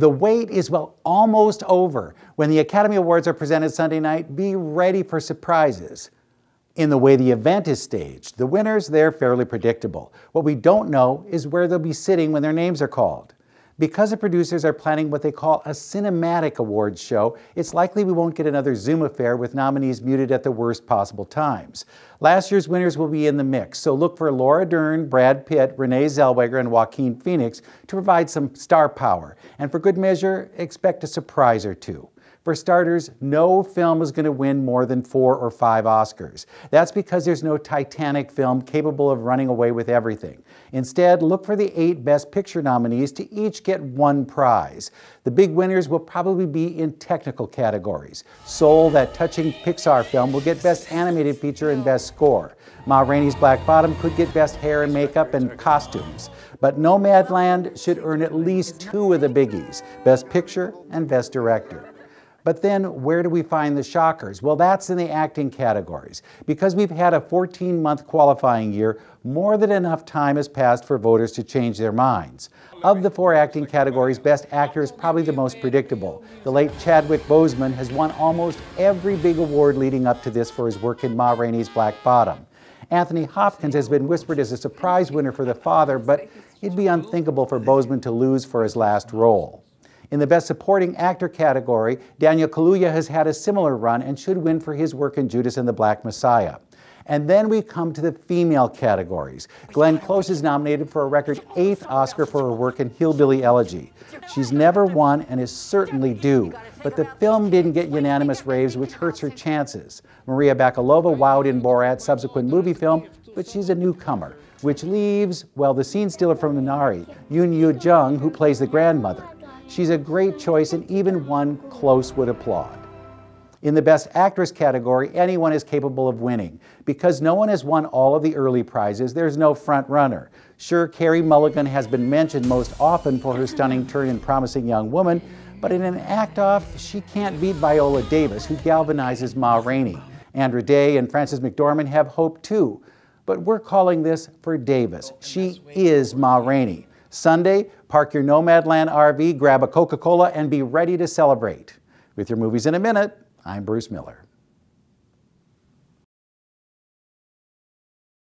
The wait is, well, almost over. When the Academy Awards are presented Sunday night, be ready for surprises. In the way the event is staged, the winners, they're fairly predictable. What we don't know is where they'll be sitting when their names are called. Because the producers are planning what they call a cinematic awards show, it's likely we won't get another Zoom affair with nominees muted at the worst possible times. Last year's winners will be in the mix, so look for Laura Dern, Brad Pitt, Renee Zellweger, and Joaquin Phoenix to provide some star power. And for good measure, expect a surprise or two. For starters, no film is going to win more than four or five Oscars. That's because there's no Titanic film capable of running away with everything. Instead, look for the eight Best Picture nominees to each get one prize. The big winners will probably be in technical categories. Soul, that touching Pixar film, will get Best Animated Feature and Best Score. Ma Rainey's Black Bottom could get Best Hair and Makeup and Costumes. But Nomadland should earn at least two of the biggies, Best Picture and Best Director. But then, where do we find the shockers? Well, that's in the acting categories. Because we've had a 14 month qualifying year, more than enough time has passed for voters to change their minds. Of the four acting categories, Best Actor is probably the most predictable. The late Chadwick Boseman has won almost every big award leading up to this for his work in Ma Rainey's Black Bottom. Anthony Hopkins has been whispered as a surprise winner for The Father, but it'd be unthinkable for Bozeman to lose for his last role. In the Best Supporting Actor category, Daniel Kaluuya has had a similar run and should win for his work in Judas and the Black Messiah. And then we come to the female categories. Glenn Close is nominated for a record eighth Oscar for her work in Hillbilly Elegy. She's never won and is certainly due, but the film didn't get unanimous raves, which hurts her chances. Maria Bakalova wowed in Borat's subsequent movie film, but she's a newcomer, which leaves, well, the scene stealer from Minari, Yoon Yoo Jung, who plays the grandmother. She's a great choice, and even one close would applaud. In the Best Actress category, anyone is capable of winning. Because no one has won all of the early prizes, there's no front runner. Sure, Carrie Mulligan has been mentioned most often for her stunning turn in Promising Young Woman, but in an act-off, she can't beat Viola Davis, who galvanizes Ma Rainey. Andra Day and Frances McDormand have hope too, but we're calling this for Davis. She is Ma Rainey. Sunday, park your Nomadland RV, grab a Coca Cola, and be ready to celebrate. With your movies in a minute, I'm Bruce Miller.